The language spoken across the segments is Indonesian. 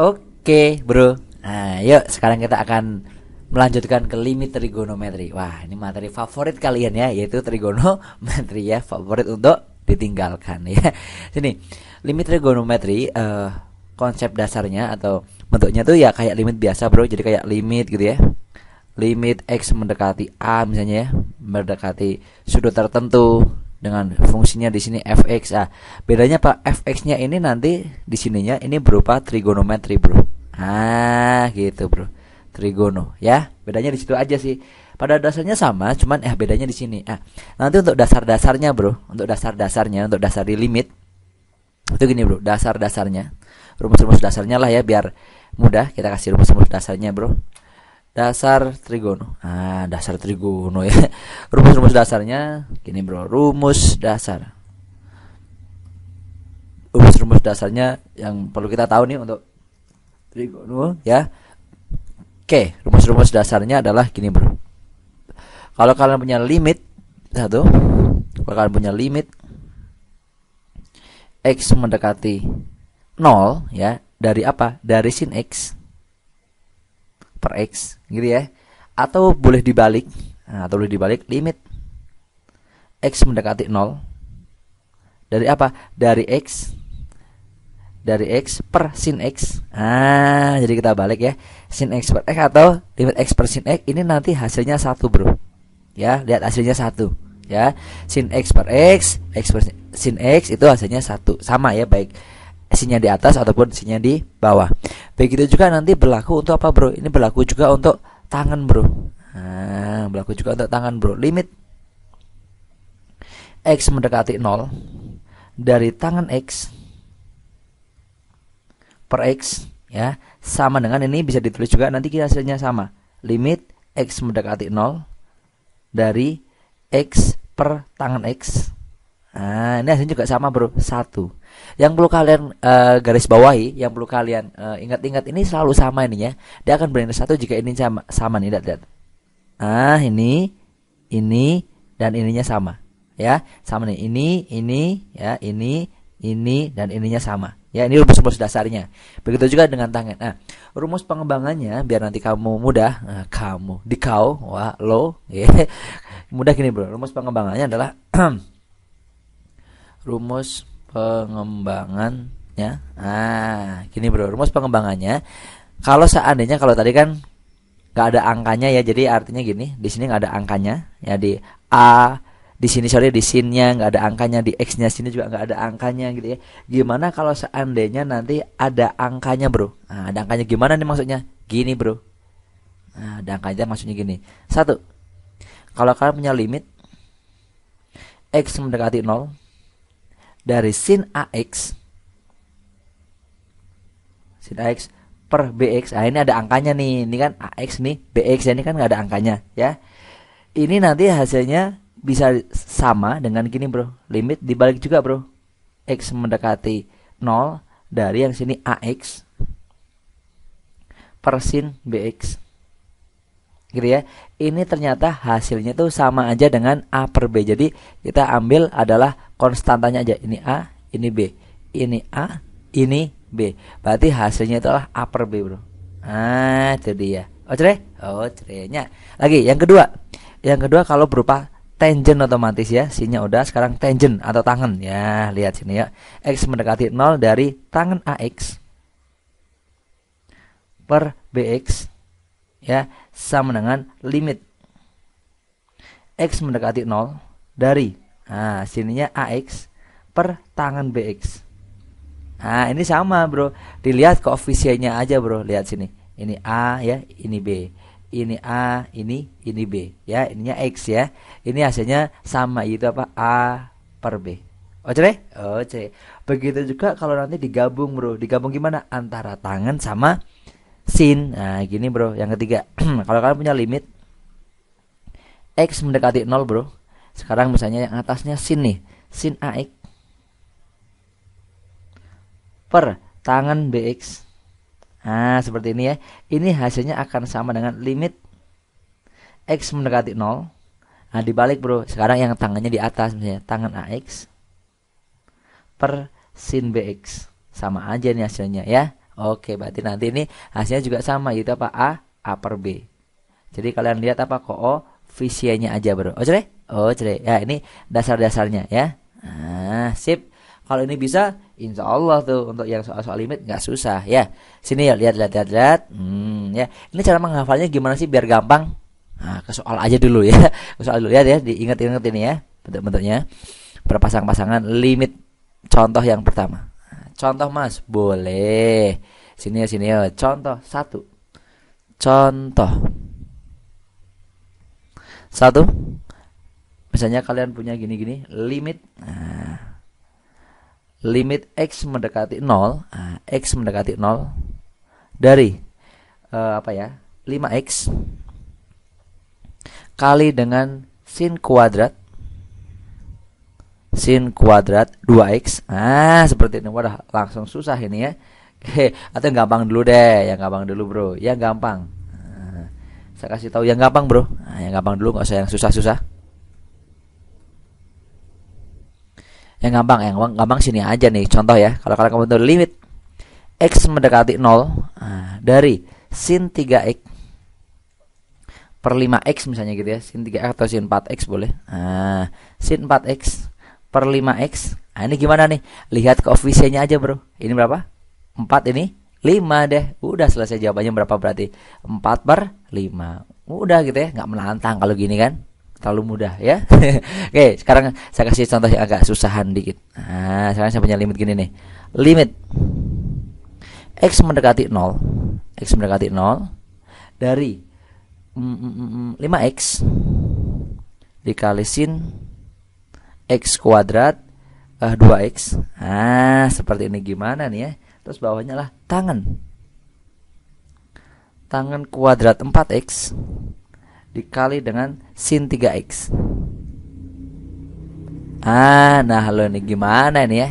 Oke, Bro. Nah, yuk sekarang kita akan melanjutkan ke limit trigonometri. Wah, ini materi favorit kalian ya, yaitu trigonometri ya, favorit untuk ditinggalkan ya. Sini, limit trigonometri uh, konsep dasarnya atau bentuknya tuh ya kayak limit biasa, Bro. Jadi kayak limit gitu ya. Limit x mendekati a misalnya ya, mendekati sudut tertentu dengan fungsinya di sini fx ah bedanya pak fx-nya ini nanti di sininya ini berupa trigonometri bro ah gitu bro trigono ya bedanya di situ aja sih pada dasarnya sama cuman eh bedanya di sini ah nanti untuk dasar dasarnya bro untuk dasar dasarnya untuk dasar di limit itu gini bro dasar dasarnya rumus-rumus dasarnya lah ya biar mudah kita kasih rumus-rumus dasarnya bro dasar trigono. Ah, dasar trigono ya. Rumus-rumus dasarnya gini, Bro. Rumus dasar. Rumus-rumus dasarnya yang perlu kita tahu nih untuk trigono ya. Oke, rumus-rumus dasarnya adalah gini, Bro. Kalau kalian punya limit satu, kalau kalian punya limit x mendekati 0 ya, dari apa? Dari sin x per x gitu ya atau boleh dibalik nah, atau boleh dibalik limit x mendekati 0 dari apa dari x dari x per sin x ah jadi kita balik ya sin x per x atau limit x per sin x ini nanti hasilnya satu bro ya lihat hasilnya satu ya sin x per x x per sin x itu hasilnya satu sama ya baik sinnya di atas ataupun sinnya di bawah Begitu juga nanti berlaku untuk apa bro? Ini berlaku juga untuk tangan bro. Nah, berlaku juga untuk tangan bro. Limit X mendekati 0 dari tangan X per X ya sama dengan ini bisa ditulis juga nanti kita hasilnya sama limit X mendekati 0 dari X per tangan X nah ini hasilnya juga sama bro satu. Yang perlu kalian uh, garis bawahi, yang perlu kalian uh, ingat-ingat ini selalu sama ini ya, Dia akan berada satu jika ini sama, sama nih, lihat, dat. Ah, ini, ini, dan ininya sama, ya, sama nih. Ini, ini, ya, ini, ini, dan ininya sama. Ya, ini rumus-rumus dasarnya. Begitu juga dengan tangan. Nah, rumus pengembangannya biar nanti kamu mudah, nah, kamu, di kau, wah, lo, ya. mudah gini bro. Rumus pengembangannya adalah rumus pengembangannya. Ah, gini bro, rumus pengembangannya. Kalau seandainya kalau tadi kan nggak ada angkanya ya, jadi artinya gini, di sini nggak ada angkanya, ya di a di sini sorry di sinnya nggak ada angkanya di x-nya sini juga nggak ada angkanya gitu ya gimana kalau seandainya nanti ada angkanya bro nah, ada angkanya gimana nih maksudnya gini bro nah, ada angkanya maksudnya gini satu kalau kalian punya limit x mendekati 0 dari sin AX sin AX per BX nah ini ada angkanya nih ini kan AX nih BX ya ini kan nggak ada angkanya ya ini nanti hasilnya bisa sama dengan gini bro limit dibalik juga bro X mendekati 0 dari yang sini AX per sin BX gitu ya ini ternyata hasilnya tuh sama aja dengan A per B jadi kita ambil adalah konstantanya aja ini A, ini B, ini A, ini B. Berarti hasilnya itulah per B, Bro. Ah, itu dia. oke nya Lagi yang kedua. Yang kedua kalau berupa tangent otomatis ya. Sinya udah sekarang tangent atau tangan. Ya, lihat sini ya. X mendekati nol dari tangan AX per BX ya sama dengan limit X mendekati nol dari Nah, sininya AX per tangan BX. Nah, ini sama, Bro. Dilihat koefisiennya aja, Bro. Lihat sini. Ini A ya, ini B. Ini A, ini ini B ya. Ininya X ya. Ini hasilnya sama itu apa? A per B. Oke deh? Oke. Begitu juga kalau nanti digabung, Bro. Digabung gimana? Antara tangan sama sin. Nah, gini, Bro. Yang ketiga, kalau kalian punya limit X mendekati 0, Bro sekarang misalnya yang atasnya sin nih, sin AX per tangan BX. Nah, seperti ini ya. Ini hasilnya akan sama dengan limit X mendekati 0. Nah, dibalik bro. Sekarang yang tangannya di atas misalnya. Tangan AX per sin BX. Sama aja nih hasilnya ya. Oke, berarti nanti ini hasilnya juga sama. Yaitu apa? A, A per B. Jadi kalian lihat apa? Koefisiennya aja bro. Oke Oh, cerai. Ya, ini dasar-dasarnya ya. ah sip. Kalau ini bisa, insya Allah tuh untuk yang soal-soal limit nggak susah ya. Sini ya, lihat, lihat, lihat, lihat. Hmm, ya. Ini cara menghafalnya gimana sih biar gampang? Nah, ke soal aja dulu ya. Ke soal dulu lihat ya. diingat-ingat ini ya bentuk-bentuknya. Berpasang-pasangan limit. Contoh yang pertama. Ah, contoh mas, boleh. Sini ya, sini ya. Contoh satu. Contoh satu misalnya kalian punya gini-gini limit nah, limit x mendekati 0 nah, x mendekati 0 dari uh, apa ya 5x kali dengan sin kuadrat sin kuadrat 2x nah seperti ini wadah langsung susah ini ya Oke, atau yang gampang dulu deh yang gampang dulu bro yang gampang nah, saya kasih tahu yang gampang bro nah, yang gampang dulu nggak usah yang susah-susah yang gampang yang gampang sini aja nih contoh ya kalau kalian kebentuk limit x mendekati 0 nah, dari sin 3x per 5x misalnya gitu ya sin 3x atau sin 4x boleh nah, sin 4x per 5x nah, ini gimana nih lihat koefisiennya aja bro ini berapa 4 ini 5 deh udah selesai jawabannya berapa berarti 4 per 5 udah gitu ya nggak menantang kalau gini kan terlalu mudah ya. Oke, sekarang saya kasih contoh yang agak susahan dikit. Nah, sekarang saya punya limit gini nih. Limit x mendekati 0, x mendekati 0 dari mm, mm, 5x mm, mm, dikali sin x kuadrat uh, eh, 2x. Nah, seperti ini gimana nih ya? Terus bawahnya lah tangan. Tangan kuadrat 4x dikali dengan sin 3x. Ah, nah lo ini gimana ini ya?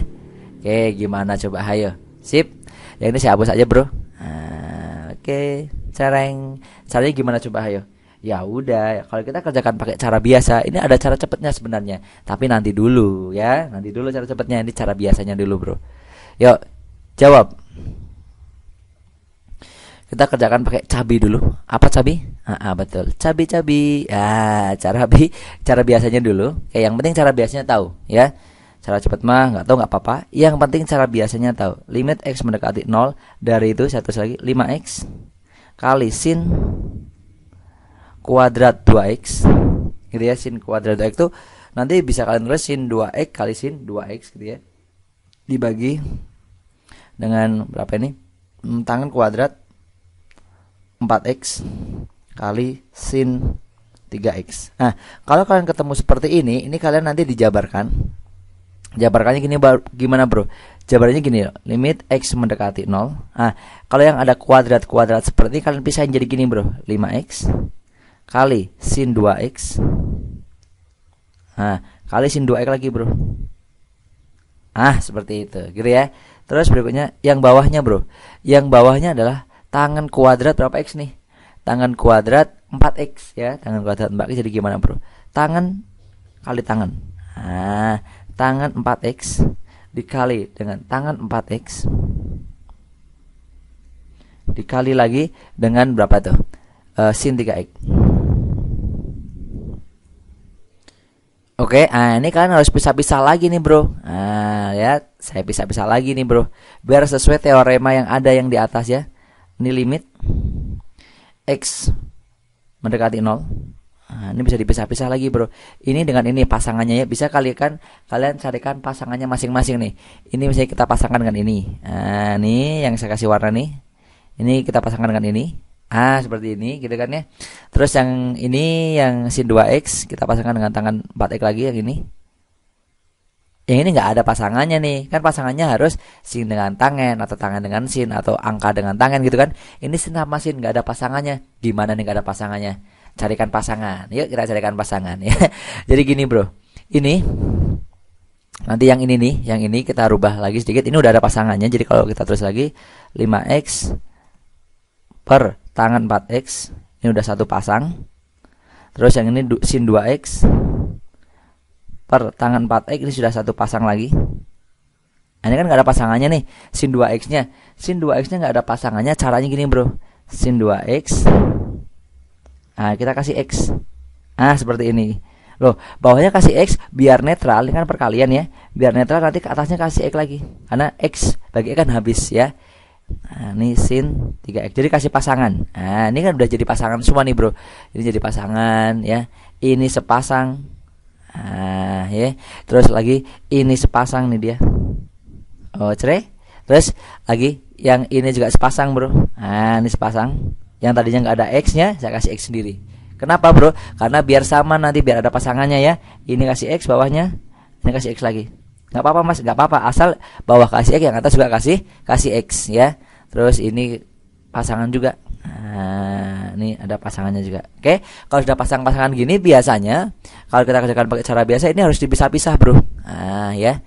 Oke, gimana coba hayo. Sip. Yang ini saya hapus aja, Bro. Ah, oke. Cereng. Caranya gimana coba hayo? Ya udah, kalau kita kerjakan pakai cara biasa, ini ada cara cepatnya sebenarnya. Tapi nanti dulu ya, nanti dulu cara cepatnya ini cara biasanya dulu, Bro. Yuk, jawab kita kerjakan pakai cabai dulu. Apa cabai? Ah, ah betul. Cabai-cabai. Ah, cara bi cara biasanya dulu. Kayak yang penting cara biasanya tahu, ya. Cara cepat mah nggak tahu nggak apa-apa. Yang penting cara biasanya tahu. Limit x mendekati 0 dari itu satu lagi 5x kali sin kuadrat 2x. Gitu ya, sin kuadrat 2x itu nanti bisa kalian tulis sin 2x kali sin 2x gitu ya. Dibagi dengan berapa ini? Hmm, tangan kuadrat 4x kali sin 3x. Nah, kalau kalian ketemu seperti ini, ini kalian nanti dijabarkan. Jabarkannya gini gimana, Bro? Jabarannya gini, limit x mendekati 0. Nah, kalau yang ada kuadrat-kuadrat seperti ini kalian pisahin jadi gini, Bro. 5x kali sin 2x. Nah, kali sin 2x lagi, Bro. Ah, seperti itu. Gitu ya. Terus berikutnya yang bawahnya, Bro. Yang bawahnya adalah tangan kuadrat berapa x nih? Tangan kuadrat 4x ya. Tangan kuadrat 4x jadi gimana, Bro? Tangan kali tangan. Nah, tangan 4x dikali dengan tangan 4x dikali lagi dengan berapa tuh? E, sin 3x. Oke, nah ini kalian harus bisa-bisa lagi nih bro. Nah, ya, saya bisa-bisa lagi nih bro. Biar sesuai teorema yang ada yang di atas ya ini limit x mendekati nol Nah, ini bisa dipisah-pisah lagi bro. Ini dengan ini pasangannya ya bisa kalian kalian carikan pasangannya masing-masing nih. Ini misalnya kita pasangkan dengan ini. Nah, ini yang saya kasih warna nih. Ini kita pasangkan dengan ini. Ah seperti ini gitu kan ya. Terus yang ini yang sin 2x kita pasangkan dengan tangan 4x lagi yang ini yang ini nggak ada pasangannya nih kan pasangannya harus sin dengan tangan atau tangan dengan sin atau angka dengan tangan gitu kan ini sin sama sin nggak ada pasangannya gimana nih nggak ada pasangannya carikan pasangan yuk kita carikan pasangan ya jadi gini bro ini nanti yang ini nih yang ini kita rubah lagi sedikit ini udah ada pasangannya jadi kalau kita terus lagi 5x per tangan 4x ini udah satu pasang terus yang ini sin 2x per tangan 4x ini sudah satu pasang lagi nah, ini kan nggak ada pasangannya nih sin 2x nya sin 2x nya nggak ada pasangannya caranya gini bro sin 2x nah kita kasih x Nah, seperti ini loh bawahnya kasih x biar netral ini kan perkalian ya biar netral nanti ke atasnya kasih x lagi karena x bagi x kan habis ya Nah, ini sin 3x jadi kasih pasangan nah ini kan udah jadi pasangan semua nih bro ini jadi pasangan ya ini sepasang ah ya terus lagi ini sepasang nih dia oh cerai terus lagi yang ini juga sepasang bro nah ini sepasang yang tadinya nggak ada x nya saya kasih x sendiri kenapa bro karena biar sama nanti biar ada pasangannya ya ini kasih x bawahnya ini kasih x lagi nggak apa-apa mas nggak apa-apa asal bawah kasih x yang atas juga kasih kasih x ya terus ini pasangan juga. Nah, ini ada pasangannya juga. Oke, kalau sudah pasang-pasangan gini biasanya kalau kita kerjakan pakai cara biasa ini harus dipisah-pisah, Bro. Nah, ya.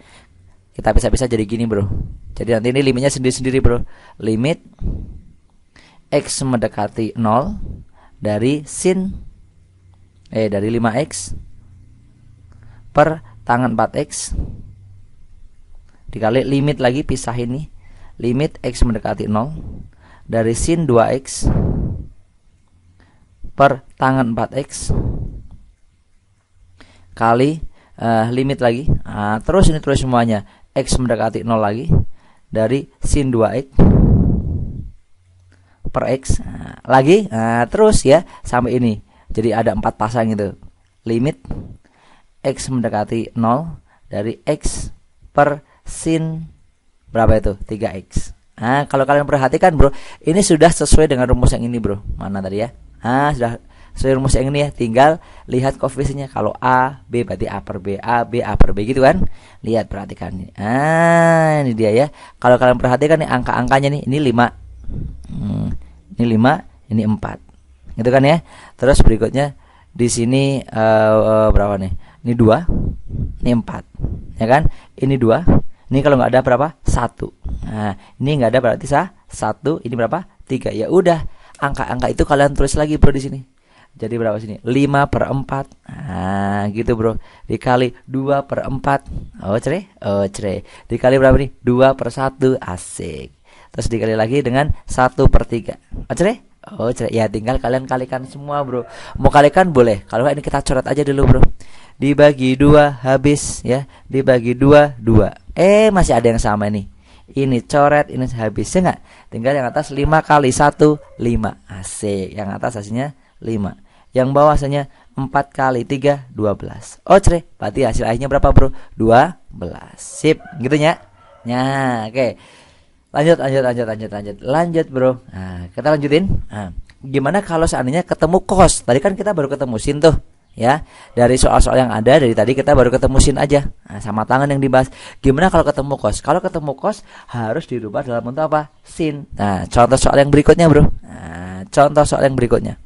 Kita pisah-pisah jadi gini, Bro. Jadi nanti ini limitnya sendiri-sendiri, Bro. Limit x mendekati 0 dari sin eh dari 5x per tangan 4x dikali limit lagi pisah ini limit x mendekati 0 dari sin 2x per tangan 4x kali uh, limit lagi nah, terus ini terus semuanya x mendekati 0 lagi dari sin 2x per x nah, lagi nah, terus ya sampai ini jadi ada empat pasang itu limit x mendekati 0 dari x per sin berapa itu 3x Nah, kalau kalian perhatikan, Bro, ini sudah sesuai dengan rumus yang ini, Bro. Mana tadi ya? Ah, sudah sesuai rumus yang ini ya. Tinggal lihat koefisiennya. Kalau A, B berarti A per B, A, B, A per B gitu kan. Lihat perhatikan ini Ah, ini dia ya. Kalau kalian perhatikan nih angka-angkanya nih, ini 5. Hmm, ini 5, ini 4. Gitu kan ya. Terus berikutnya di sini uh, berapa nih? Ini dua ini empat Ya kan? Ini dua ini kalau nggak ada berapa? Satu. Nah, ini nggak ada berarti sah satu. Ini berapa? Tiga. Ya udah, angka-angka itu kalian tulis lagi bro di sini. Jadi berapa sini? Lima per empat. Nah gitu bro Dikali dua per empat. Oh cerai? Oh cerai. Dikali berapa nih? Dua per satu. Asik Terus dikali lagi dengan satu per tiga. Oh cerai? Oh cerai. Ya tinggal kalian kalikan semua bro Mau kalikan boleh Kalau ini kita coret aja dulu bro dibagi dua habis ya dibagi dua dua eh masih ada yang sama nih ini coret ini habis ya enggak tinggal yang atas lima kali satu lima. AC yang atas hasilnya lima. yang bawah hasilnya 4 kali belas. Oh ocre berarti hasil akhirnya berapa bro 12 sip gitu ya nah oke lanjut lanjut lanjut lanjut lanjut lanjut bro nah, kita lanjutin nah, gimana kalau seandainya ketemu kos tadi kan kita baru ketemu sin tuh ya dari soal-soal yang ada dari tadi kita baru ketemu sin aja nah, sama tangan yang dibahas gimana kalau ketemu kos kalau ketemu kos harus dirubah dalam bentuk apa sin nah contoh soal yang berikutnya bro nah, contoh soal yang berikutnya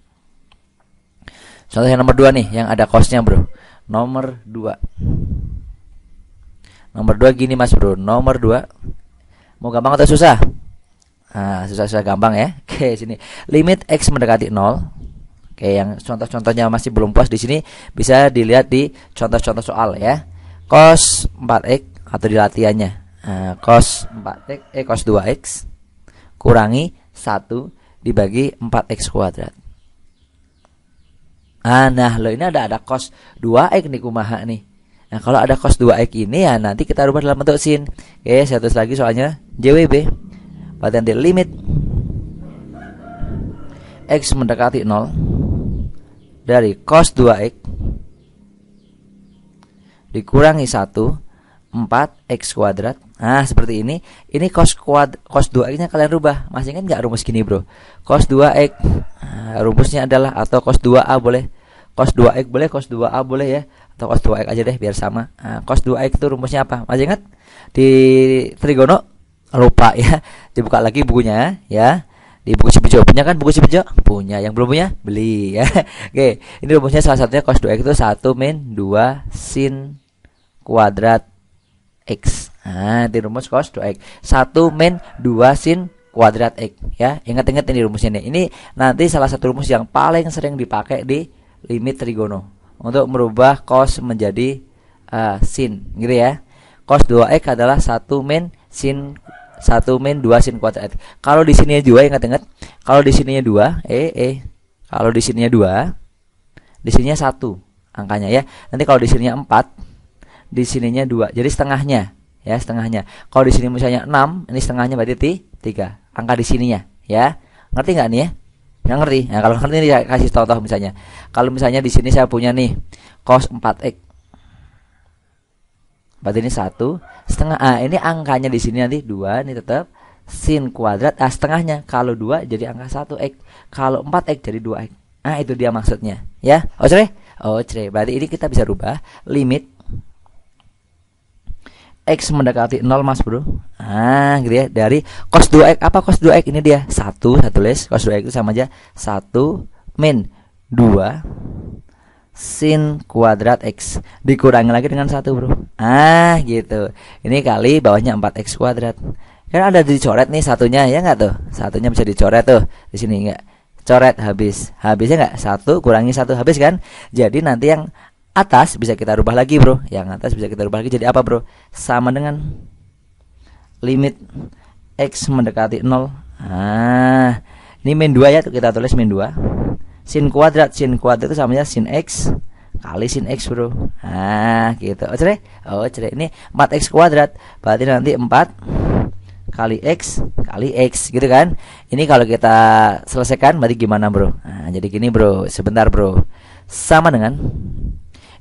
contoh yang nomor dua nih yang ada kosnya bro nomor dua nomor dua gini mas bro nomor dua mau gampang atau susah nah, susah susah gampang ya oke sini limit x mendekati nol. Oke, yang contoh-contohnya masih belum puas di sini bisa dilihat di contoh-contoh soal ya. Cos 4x atau di latihannya. Uh, cos 4x eh cos 2x eh, kurangi 1 dibagi 4x kuadrat. Ah, nah, lo ini ada ada cos 2x nih kumaha nih. Nah, kalau ada cos 2x ini ya nanti kita rubah dalam bentuk sin. Oke, satu lagi soalnya JWB. Berarti limit x mendekati 0 dari cos 2x dikurangi 1 4 x kuadrat nah seperti ini ini cos kuad cos 2 x nya kalian rubah masih ingat nggak rumus gini bro cos 2 x nah, rumusnya adalah atau cos 2 a boleh cos 2 x boleh cos 2 a boleh ya atau cos 2 x aja deh biar sama nah, cos 2 x itu rumusnya apa masih ingat di trigono lupa ya dibuka lagi bukunya ya di buku si bejo punya kan buku si bejo punya yang belum punya beli ya oke ini rumusnya salah satunya cos 2x itu 1 min 2 sin kuadrat x nah di rumus cos 2x 1 min 2 sin kuadrat x ya ingat-ingat ini rumusnya nih ini nanti salah satu rumus yang paling sering dipakai di limit trigono untuk merubah cos menjadi uh, sin gitu ya cos 2x adalah 1 min sin satu main dua sin kuadrat Kalau di sininya dua ingat-ingat. Kalau di sininya dua, eh eh. Kalau di sininya dua, di sininya satu angkanya ya. Nanti kalau di sininya empat, di sininya dua. Jadi setengahnya ya setengahnya. Kalau di sini misalnya enam, ini setengahnya berarti tiga. Angka di sininya ya. Ngerti nggak nih ya? Nggak ngerti. Nah, kalau ngerti ini kasih contoh misalnya. Kalau misalnya di sini saya punya nih cos empat x Berarti ini satu setengah a ah, ini angkanya di sini nanti dua ini tetap sin kuadrat a ah, setengahnya kalau dua jadi angka satu x kalau empat x jadi dua x ah itu dia maksudnya ya oke ocre berarti ini kita bisa rubah limit X mendekati nol mas bro Ah gitu ya Dari cos dua x Apa cos dua x ini dia satu satu less cos dua x itu sama aja satu min dua sin kuadrat x dikurangi lagi dengan satu bro ah gitu ini kali bawahnya 4x kuadrat kan ada dicoret nih satunya ya nggak tuh satunya bisa dicoret tuh di sini nggak coret habis habisnya nggak satu kurangi satu habis kan jadi nanti yang atas bisa kita rubah lagi bro yang atas bisa kita rubah lagi jadi apa bro sama dengan limit x mendekati 0 ah ini min 2 ya kita tulis min 2 sin kuadrat sin kuadrat itu samanya sin x kali sin x bro ah gitu oh cerai oh cerai ini 4x kuadrat berarti nanti 4 kali x kali x gitu kan ini kalau kita selesaikan berarti gimana bro nah, jadi gini bro sebentar bro sama dengan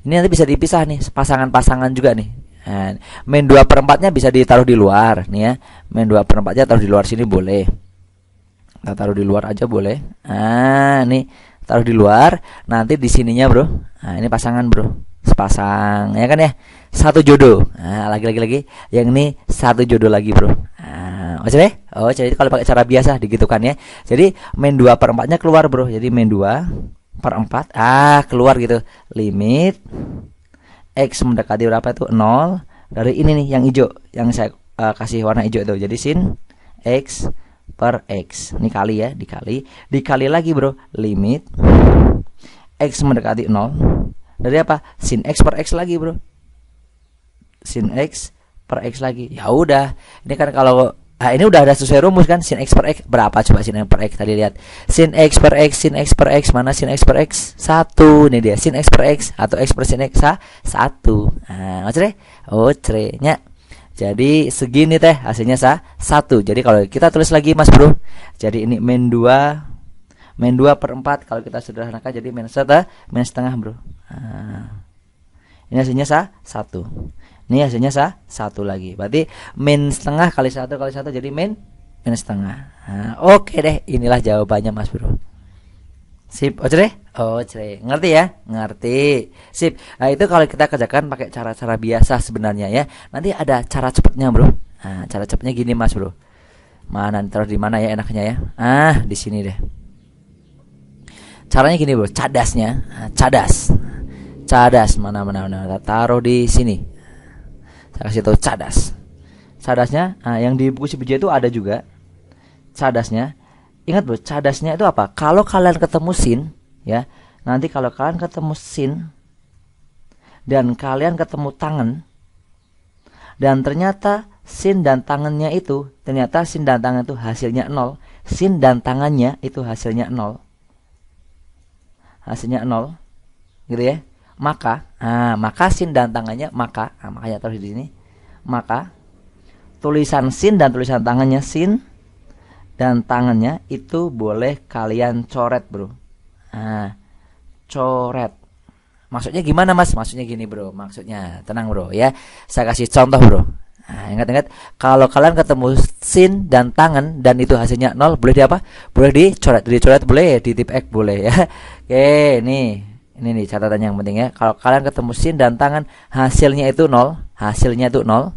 ini nanti bisa dipisah nih pasangan-pasangan juga nih nah, main 2 per bisa ditaruh di luar nih ya main dua perempatnya taruh di luar sini boleh kita taruh di luar aja boleh ah nih taruh di luar nanti di sininya bro nah, ini pasangan bro sepasang ya kan ya satu jodoh nah, lagi lagi lagi yang ini satu jodoh lagi bro nah, oke deh oh jadi kalau pakai cara biasa digitukan ya jadi main dua per empatnya keluar bro jadi main dua per empat ah keluar gitu limit x mendekati berapa itu nol dari ini nih yang hijau yang saya uh, kasih warna hijau itu jadi sin x per X ini kali ya dikali dikali lagi bro limit X mendekati 0 dari apa sin X per X lagi bro sin X per X lagi ya udah ini kan kalau Nah, ini udah ada sesuai rumus kan sin x per x berapa coba sin x per x tadi lihat sin x per x sin x per x mana sin x per x satu ini dia sin x per x atau x per sin x satu nah, ngocre oh nya jadi segini teh hasilnya sah satu. Jadi kalau kita tulis lagi Mas Bro. Jadi ini min dua, min dua per empat. kalau kita sederhanakan jadi min satu, eh, min setengah Bro. Nah, ini hasilnya sah satu. Ini hasilnya sah satu lagi. Berarti min setengah kali satu kali satu jadi min min setengah. Nah, Oke okay deh, inilah jawabannya Mas Bro. Sip, ocre? Oh, ocre. Oh, Ngerti ya? Ngerti. Sip. Nah, itu kalau kita kerjakan pakai cara-cara biasa sebenarnya ya. Nanti ada cara cepatnya, Bro. Nah, cara cepatnya gini, Mas, Bro. Mana terus di mana ya enaknya ya? Ah, di sini deh. Caranya gini, Bro. Cadasnya, ah, cadas. Cadas mana mana mana. mana. taruh di sini. Saya kasih tahu cadas. Cadasnya, nah, yang di buku sebiji itu ada juga. Cadasnya ingat bro cadasnya itu apa kalau kalian ketemu sin ya nanti kalau kalian ketemu sin dan kalian ketemu tangan dan ternyata sin dan tangannya itu ternyata sin dan tangan itu hasilnya nol sin dan tangannya itu hasilnya nol hasilnya nol gitu ya maka ah maka sin dan tangannya maka ah, makanya terus di sini maka tulisan sin dan tulisan tangannya sin dan tangannya itu boleh kalian coret bro nah, coret maksudnya gimana mas maksudnya gini bro maksudnya tenang bro ya saya kasih contoh bro nah, ingat-ingat kalau kalian ketemu sin dan tangan dan itu hasilnya nol boleh di apa boleh dicoret dicoret boleh di tip X boleh ya oke nih ini nih catatan yang penting ya kalau kalian ketemu sin dan tangan hasilnya itu nol hasilnya itu nol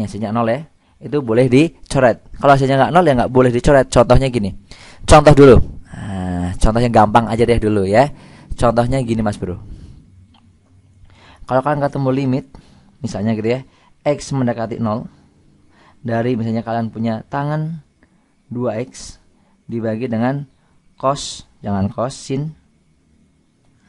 hasilnya nol ya itu boleh dicoret. Kalau hasilnya nggak nol ya nggak boleh dicoret. Contohnya gini. Contoh dulu. Nah, contoh yang gampang aja deh dulu ya. Contohnya gini Mas Bro. Kalau kalian ketemu limit, misalnya gitu ya, x mendekati nol dari misalnya kalian punya tangan 2x dibagi dengan cos, jangan cos, sin.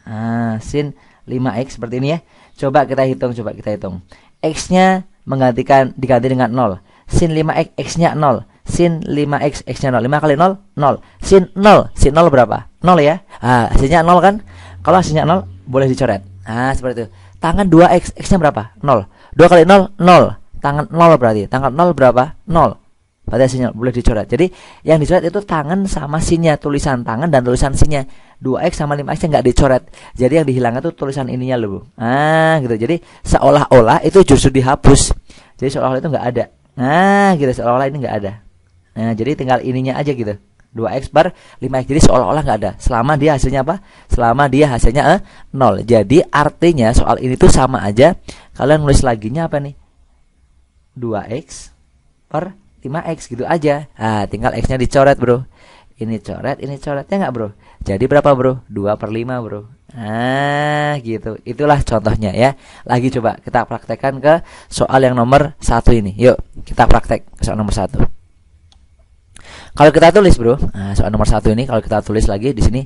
Ah, sin 5x seperti ini ya. Coba kita hitung, coba kita hitung. X-nya menggantikan diganti dengan nol sin 5x x-nya 0 sin 5x x-nya 0 5 kali 0 0 sin 0 sin 0 berapa 0 ya ah hasilnya 0 kan kalau hasilnya 0 boleh dicoret nah seperti itu tangan 2x x-nya berapa 0 2 kali 0 0 tangan 0 berarti tangan 0 berapa 0 berarti hasilnya boleh dicoret jadi yang dicoret itu tangan sama sinnya tulisan tangan dan tulisan sinnya 2x sama 5x nya nggak dicoret jadi yang dihilangkan itu tulisan ininya loh bu ah gitu jadi seolah-olah itu justru dihapus jadi seolah-olah itu nggak ada Nah, gitu seolah-olah ini nggak ada. Nah, jadi tinggal ininya aja gitu. 2x bar 5x jadi seolah-olah nggak ada selama dia hasilnya apa selama dia hasilnya eh, 0 jadi artinya soal ini tuh sama aja kalian nulis lagi nya apa nih 2x per 5x gitu aja Ah, tinggal x nya dicoret bro ini coret ini coret ya nggak bro jadi berapa bro 2 per 5 bro ah gitu itulah contohnya ya lagi coba kita praktekkan ke soal yang nomor satu ini yuk kita praktek soal nomor satu kalau kita tulis bro nah, soal nomor satu ini kalau kita tulis lagi di sini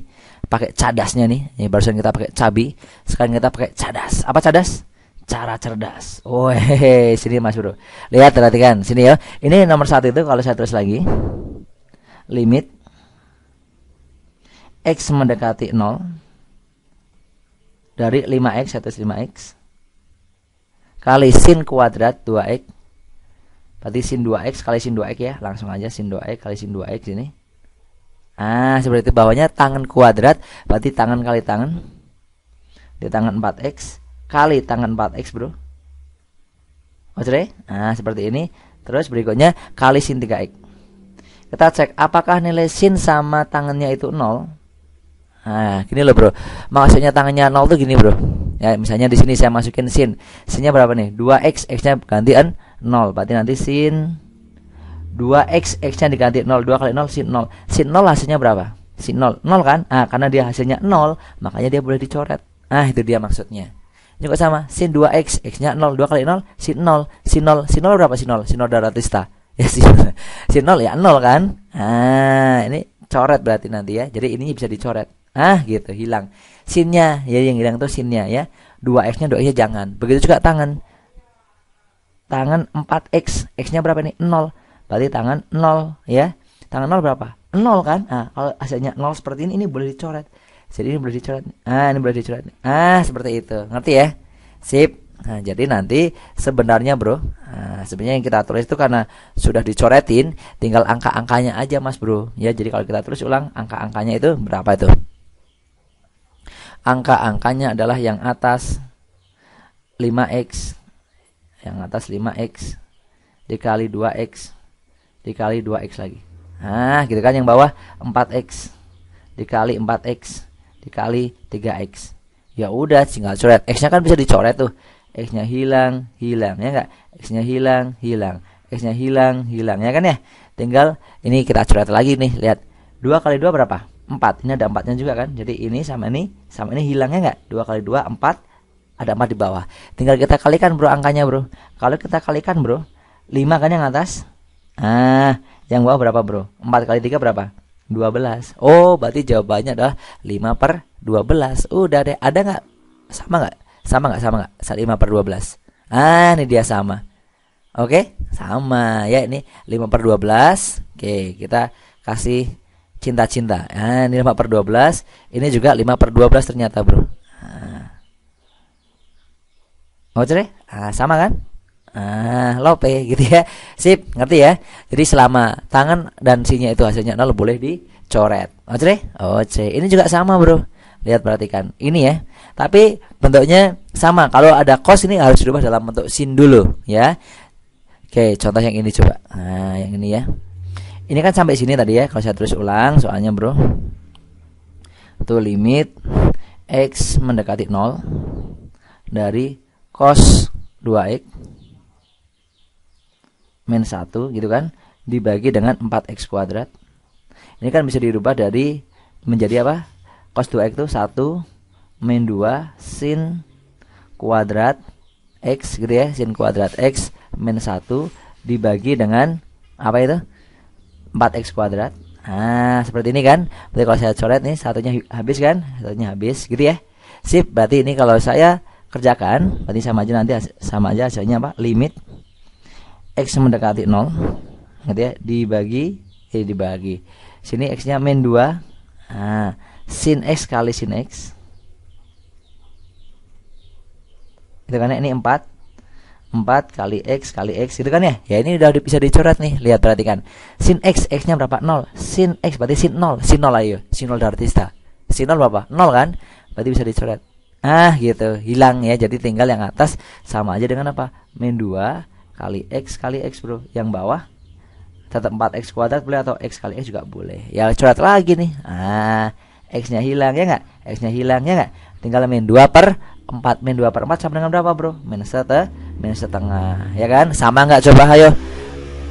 pakai cadasnya nih ini barusan kita pakai cabi sekarang kita pakai cadas apa cadas cara cerdas. Oh, hehehe, sini Mas Bro. Lihat perhatikan sini ya. Ini nomor satu itu kalau saya tulis lagi limit X mendekati 0 dari 5X atas 5X kali sin kuadrat 2X berarti sin 2X kali sin 2X ya langsung aja sin 2X kali sin 2X ini ah seperti itu bawahnya tangan kuadrat berarti tangan kali tangan di tangan 4X kali tangan 4X bro Oke, oh, nah seperti ini. Terus berikutnya kali sin 3x. Kita cek apakah nilai sin sama tangannya itu 0 Nah, gini loh bro. Maksudnya tangannya nol tuh gini bro. Ya, misalnya di sini saya masukin sin. Sinnya berapa nih? 2x, x-nya gantian nol Berarti nanti sin 2x, x-nya diganti nol 2 kali nol sin nol Sin nol hasilnya berapa? Sin nol nol kan? Ah, karena dia hasilnya nol makanya dia boleh dicoret. Ah, itu dia maksudnya. Ini Juga sama, sin 2x, x-nya 0, 2 kali nol sin nol sin nol sin nol berapa sin nol Sin nol daratista. Ya sin, sin 0 ya nol kan? Ah, ini coret berarti nanti ya. Jadi ini bisa dicoret ah gitu hilang sinnya ya yang hilang itu sinnya ya 2x nya 2x nya jangan begitu juga tangan tangan 4x x nya berapa nih 0 berarti tangan 0 ya tangan 0 berapa 0 kan nah, kalau hasilnya 0 seperti ini ini boleh dicoret jadi ini boleh dicoret ah ini boleh dicoret ah seperti itu ngerti ya sip Nah, jadi nanti sebenarnya bro, nah, sebenarnya yang kita tulis itu karena sudah dicoretin, tinggal angka-angkanya aja mas bro. Ya, jadi kalau kita tulis ulang angka-angkanya itu berapa itu? angka-angkanya adalah yang atas 5x yang atas 5x dikali 2x dikali 2x lagi nah gitu kan yang bawah 4x dikali 4x dikali 3x ya udah tinggal coret x-nya kan bisa dicoret tuh x-nya hilang hilang ya enggak x-nya hilang hilang x-nya hilang hilang ya kan ya tinggal ini kita coret lagi nih lihat 2 kali 2 berapa 4 ini ada empatnya juga kan jadi ini sama ini sama ini hilangnya nggak dua kali dua empat ada empat di bawah tinggal kita kalikan bro angkanya bro kalau kita kalikan bro 5 kan yang atas ah yang bawah berapa bro 4 kali 3 berapa 12 oh berarti jawabannya adalah 5 per 12 udah deh ada nggak sama nggak sama nggak sama nggak 5 per 12 ah ini dia sama oke okay, sama ya ini 5 per 12 oke okay, kita kasih cinta-cinta. Nah, ini 5 per 12. Ini juga 5 per 12 ternyata bro. Ah. Mau cerai? Nah, sama kan? Ah, lope gitu ya. Sip, ngerti ya? Jadi selama tangan dan sinya itu hasilnya nol boleh dicoret. Oke, oke, oh, Ini juga sama, Bro. Lihat perhatikan. Ini ya. Tapi bentuknya sama. Kalau ada kos ini harus diubah dalam bentuk sin dulu, ya. Oke, contoh yang ini coba. Nah, yang ini ya ini kan sampai sini tadi ya kalau saya tulis ulang soalnya bro itu limit x mendekati 0 dari cos 2x min 1 gitu kan dibagi dengan 4x kuadrat ini kan bisa dirubah dari menjadi apa cos 2x itu 1 min 2 sin kuadrat x gitu ya sin kuadrat x min 1 dibagi dengan apa itu 4x kuadrat Nah, seperti ini kan. Berarti kalau saya coret nih, satunya habis kan? Satunya habis gitu ya. Sip, berarti ini kalau saya kerjakan, berarti sama aja nanti sama aja hasilnya apa? Limit x mendekati 0 gitu ya, dibagi eh dibagi. Sini x-nya min 2. Nah, sin x kali sin x. Itu kan ya, ini 4 4 kali X kali X gitu kan ya Ya ini udah bisa dicoret nih Lihat perhatikan Sin X X nya berapa? 0 Sin X berarti sin 0 Sin 0 ayo iya. Sin 0 dartista Sin 0 berapa? 0 kan? Berarti bisa dicoret Ah gitu Hilang ya Jadi tinggal yang atas Sama aja dengan apa? Min 2 kali X kali X bro Yang bawah Tetap 4X kuadrat boleh atau X kali X juga boleh Ya coret lagi nih Ah X nya hilang ya nggak? X nya hilang ya nggak? Tinggal min 2 per 4 Min 2 per 4 sama dengan berapa bro? Minus 1 minus setengah ya kan sama nggak coba ayo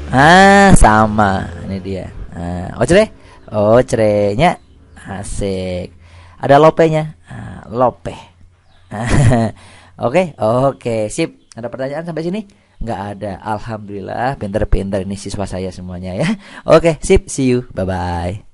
ah sama ini dia ah, ocre ocre nya asik ada lopenya ah, lope oke oke okay, okay, sip ada pertanyaan sampai sini nggak ada alhamdulillah pinter-pinter ini siswa saya semuanya ya oke okay, sip see you bye bye